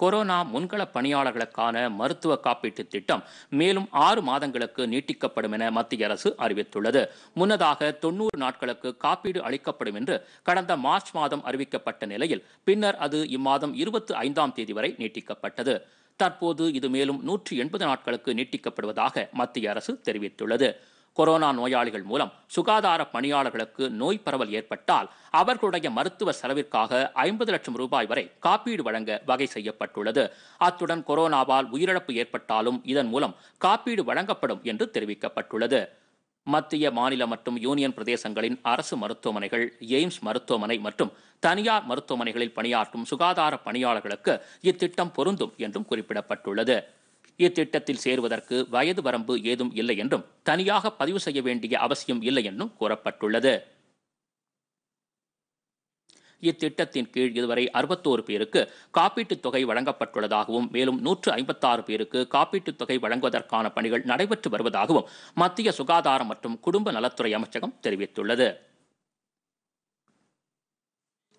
corona முன்கள பணியாளர்களுக்கான மருத்துவ காப்பீட்டு திட்டம் மேலும் ஆறு மாதங்களுக்கு நீட்டிக்கப்படும் என மத்திய அரசு அறிவித்துள்ளது முன்னதாக தொன்னூறு நாட்களுக்கு காப்பீடு அளிக்கப்படும் என்று கடந்த மார்ச் மாதம் அறிவிக்கப்பட்ட நிலையில் பின்னர் அது இம்மாதம் இருபத்தி ஐந்தாம் தேதி வரை நீட்டிக்கப்பட்டது தற்போது இது மேலும் நூற்றி எண்பது நாட்களுக்கு நீட்டிக்கப்படுவதாக மத்திய அரசு தெரிவித்துள்ளது கொரோனா நோயாளிகள் மூலம் சுகாதார பணியாளர்களுக்கு நோய் பரவல் ஏற்பட்டால் அவர்களுடைய மருத்துவ செலவிற்காக ஐம்பது லட்சம் ரூபாய் வரை காப்பீடு வழங்க வகை செய்யப்பட்டுள்ளது அத்துடன் கொரோனாவால் உயிரிழப்பு ஏற்பட்டாலும் இதன் மூலம் காப்பீடு வழங்கப்படும் என்று தெரிவிக்கப்பட்டுள்ளது மத்திய மாநில மற்றும் யூனியன் பிரதேசங்களின் அரசு மருத்துவமனைகள் எய்ம்ஸ் மருத்துவமனை மற்றும் தனியார் மருத்துவமனைகளில் பணியாற்றும் சுகாதார பணியாளர்களுக்கு இத்திட்டம் பொருந்தும் என்றும் குறிப்பிடப்பட்டுள்ளது இத்திட்டத்தில் சேருவதற்கு வயது வரம்பு ஏதும் இல்லை என்றும் தனியாக பதிவு செய்ய வேண்டிய அவசியம் இல்லை என்றும் கூறப்பட்டுள்ளது இத்திட்டத்தின் கீழ் இதுவரை அறுபத்தோரு பேருக்கு காப்பீட்டுத் தொகை வழங்கப்பட்டுள்ளதாகவும் மேலும் நூற்று ஐம்பத்தாறு பேருக்கு காப்பீட்டுத் தொகை வழங்குவதற்கான பணிகள் நடைபெற்று வருவதாகவும் மத்திய சுகாதாரம் மற்றும் குடும்ப நலத்துறை அமைச்சகம் தெரிவித்துள்ளது